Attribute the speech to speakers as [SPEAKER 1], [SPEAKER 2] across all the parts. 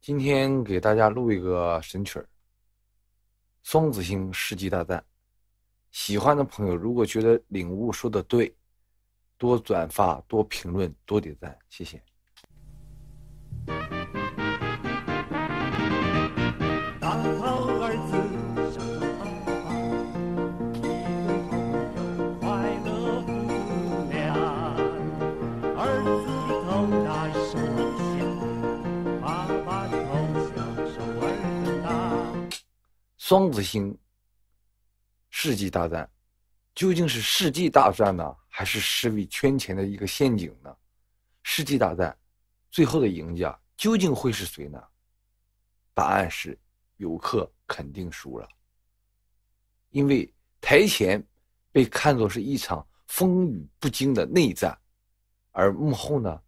[SPEAKER 1] 今天给大家录一个神曲儿，《双子星世纪大战》。喜欢的朋友，如果觉得领悟说的对，多转发、多评论、多点赞，谢谢。双子星世纪大战，究竟是世纪大战呢，还是十为圈钱的一个陷阱呢？世纪大战，最后的赢家究竟会是谁呢？答案是，游客肯定输了，因为台前被看作是一场风雨不惊的内战，而幕后呢，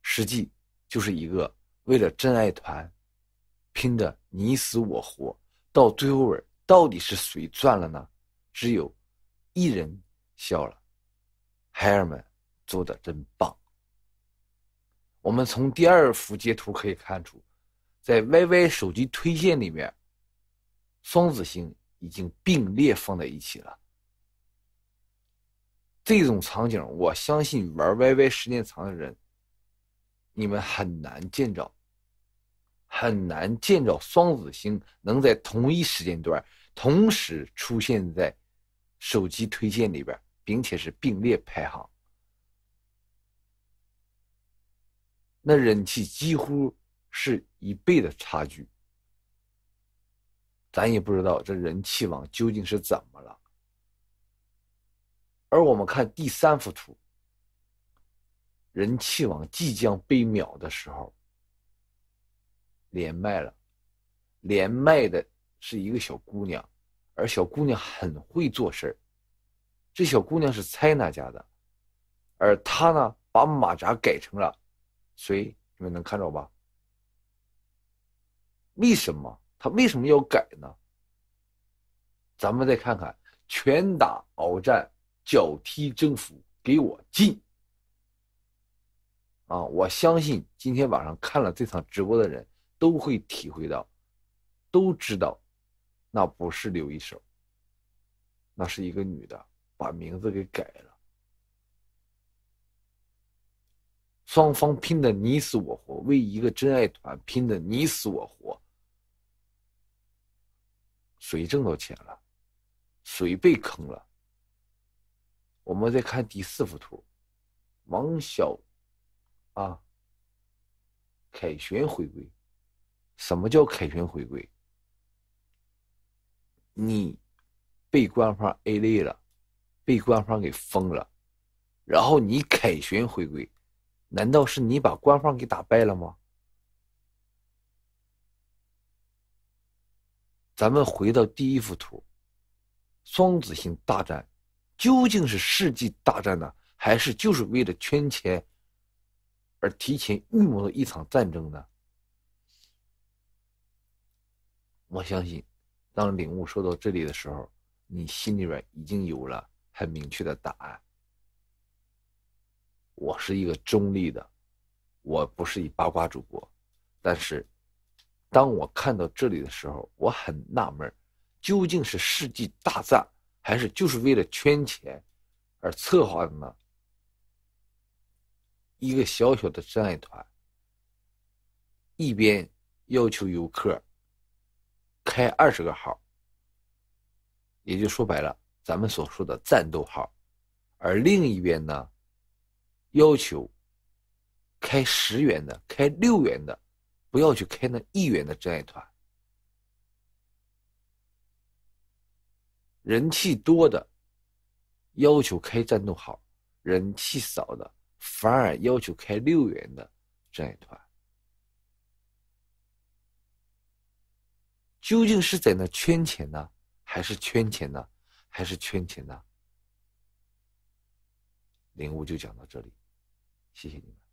[SPEAKER 1] 实际就是一个为了真爱团拼的你死我活。到最后尾到底是谁赚了呢？只有一人笑了。孩儿们做的真棒。我们从第二幅截图可以看出，在 Y Y 手机推荐里面，双子星已经并列放在一起了。这种场景，我相信玩 Y Y 时间长的人，你们很难见着。很难见着双子星能在同一时间段同时出现在手机推荐里边，并且是并列排行。那人气几乎是一倍的差距，咱也不知道这人气网究竟是怎么了。而我们看第三幅图，人气网即将被秒的时候。连麦了，连麦的是一个小姑娘，而小姑娘很会做事儿。这小姑娘是猜娜家的，而她呢，把马扎改成了谁？你们能看着吧？为什么她为什么要改呢？咱们再看看，拳打鏖战，脚踢征服，给我进！啊，我相信今天晚上看了这场直播的人。都会体会到，都知道，那不是刘一手。那是一个女的把名字给改了。双方拼的你死我活，为一个真爱团拼的你死我活。谁挣到钱了？谁被坑了？我们再看第四幅图，王小，啊，凯旋回归。什么叫凯旋回归？你被官方 A 类了，被官方给封了，然后你凯旋回归，难道是你把官方给打败了吗？咱们回到第一幅图，双子星大战，究竟是世纪大战呢，还是就是为了圈钱而提前预谋的一场战争呢？我相信，当领悟说到这里的时候，你心里边已经有了很明确的答案。我是一个中立的，我不是一八卦主播，但是，当我看到这里的时候，我很纳闷，究竟是世纪大战，还是就是为了圈钱而策划的呢？一个小小的真爱团，一边要求游客。开二十个号，也就说白了，咱们所说的战斗号。而另一边呢，要求开十元的，开六元的，不要去开那一元的真爱团。人气多的，要求开战斗号；人气少的，反而要求开六元的真爱团。究竟是在那圈钱呢，还是圈钱呢，还是圈钱呢？领悟就讲到这里，谢谢你们。